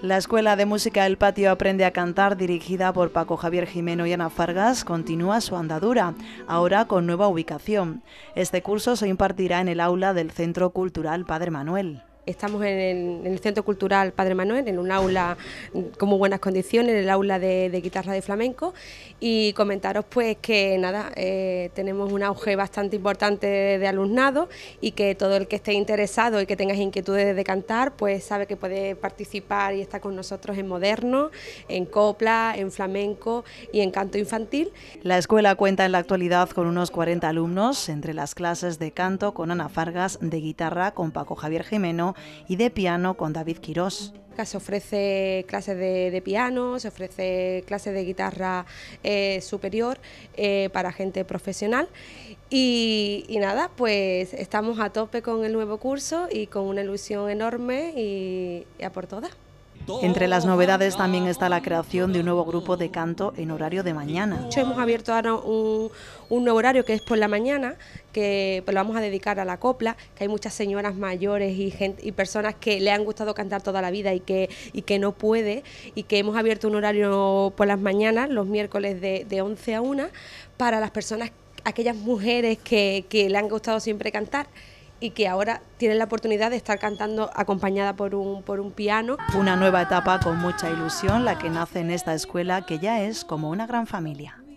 La Escuela de Música El Patio Aprende a Cantar, dirigida por Paco Javier Jimeno y Ana Fargas, continúa su andadura, ahora con nueva ubicación. Este curso se impartirá en el aula del Centro Cultural Padre Manuel. Estamos en el, Centro Cultural Padre Manuel, en un aula como buenas condiciones, en el aula de, guitarra de flamenco. Y comentaros pues que nada, eh, tenemos un auge bastante importante de, alumnado y que todo el que esté interesado y que tengas inquietudes de cantar, pues sabe que puede participar y está con nosotros en moderno, en copla, en flamenco y en canto infantil. La escuela cuenta en la actualidad con unos 40 alumnos, entre las clases de canto con Ana Fargas, de guitarra con Paco Javier Jimeno y de piano con David Quirós. Se ofrece clases de, piano, se ofrece clases de guitarra eh, superior eh, para gente profesional. Y, nada, pues estamos a tope con el nuevo curso y con una ilusión enorme y, y a por todas. Entre las novedades también está la creación de un nuevo grupo de canto en horario de mañana. hemos abierto ahora un, nuevo horario que es por la mañana, que pues, lo vamos a dedicar a la copla, que hay muchas señoras mayores y, y personas que le han gustado cantar toda la vida y que, no puede, y que hemos abierto un horario por las mañanas, los miércoles de, 11 a 1, para las personas, aquellas mujeres que, que le han gustado siempre cantar y que ahora tiene la oportunidad de estar cantando acompañada por un, por un piano. Una nueva etapa con mucha ilusión, la que nace en esta escuela que ya es como una gran familia.